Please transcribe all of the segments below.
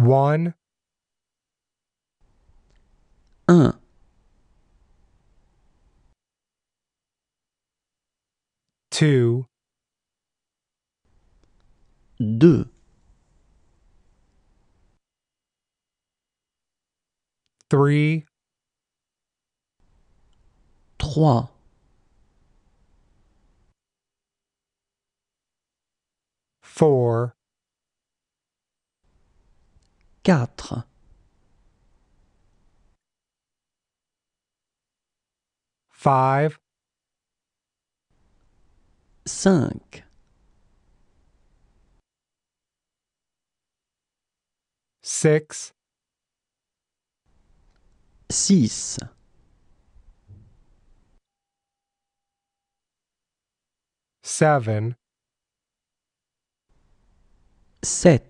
One. Un. Uh. Two. Deux. Three. Trois. Four. Four. five cinq Seven. sept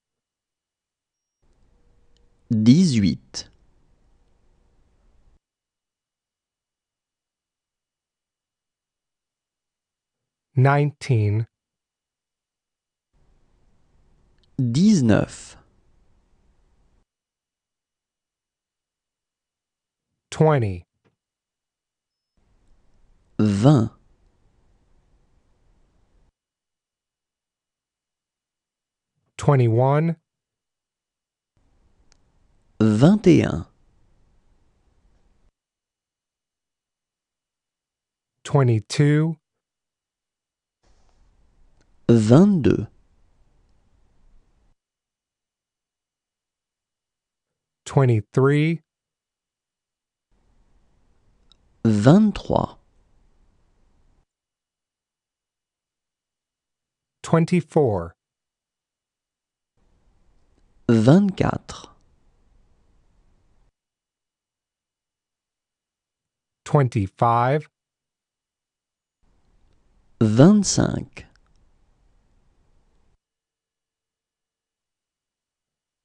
18 19 19 20 20 21 21 22 22 23 23 24 24 25 25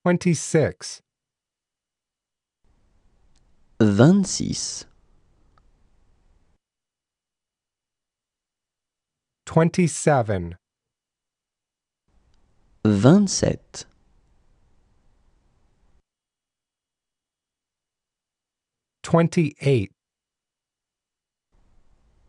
26 26 27 27 28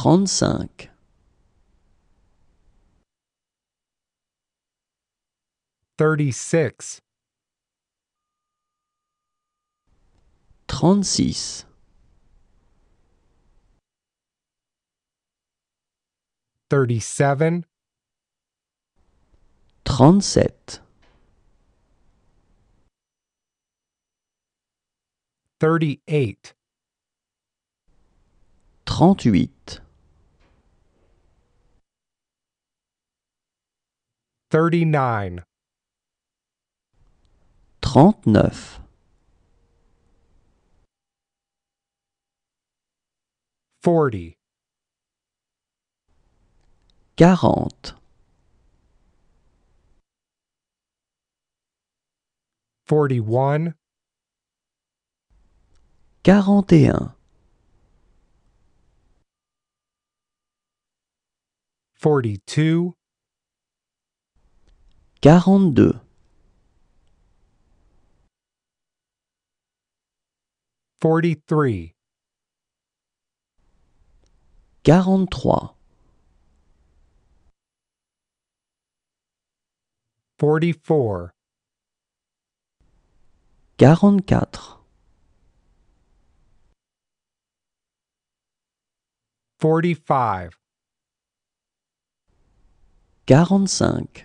35 36 36 37 37 38 38 39 39 40 40 41 41 42 42 43 43 44 44 45 45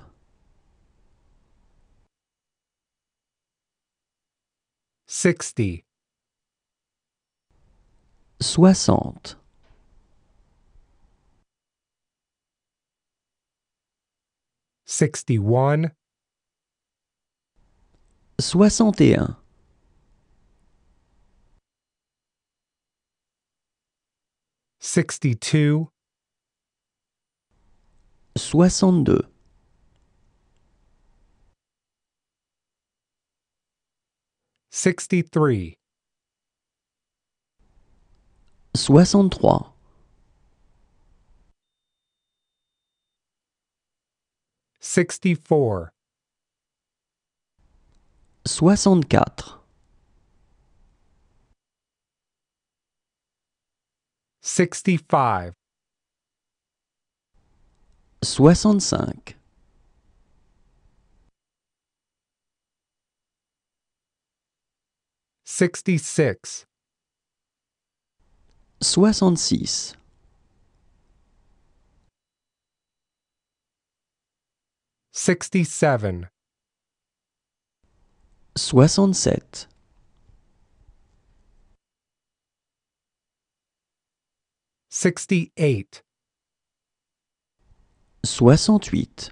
sixty. Soixante. Sixty-one. Soixante et un. Sixty-two. Soixante-deux. 63 63 64 64 65 65 66 66 67 67 68 68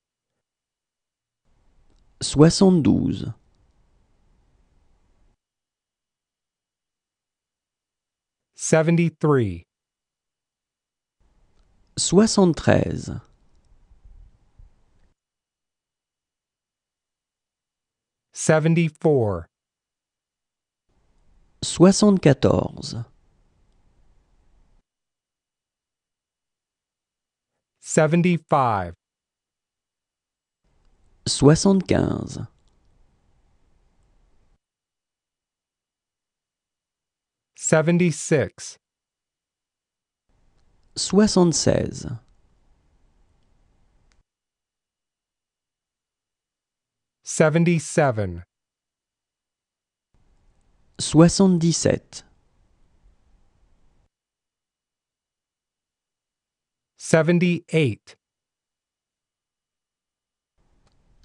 72 73 73 74 74 75 75 76 76 77 77 78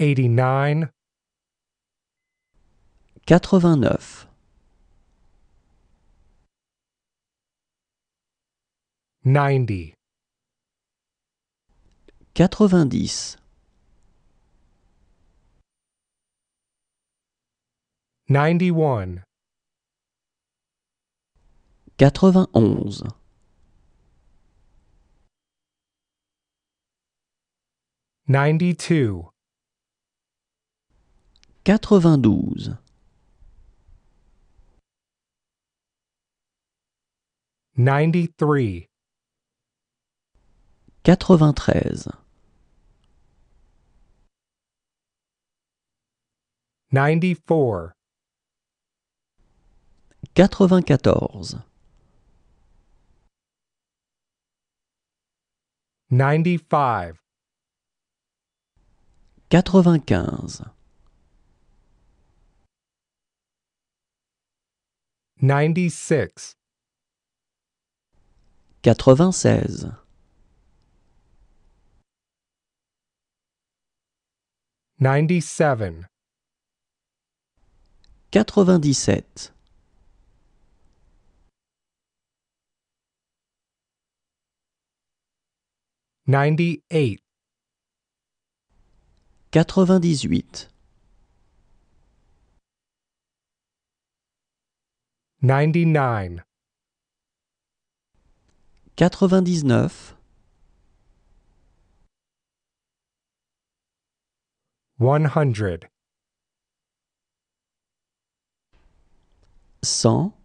89 89 90 90 91 91 92 92 93 93 94 94 95 95 96 96 97 97 98 98 99 99 100 100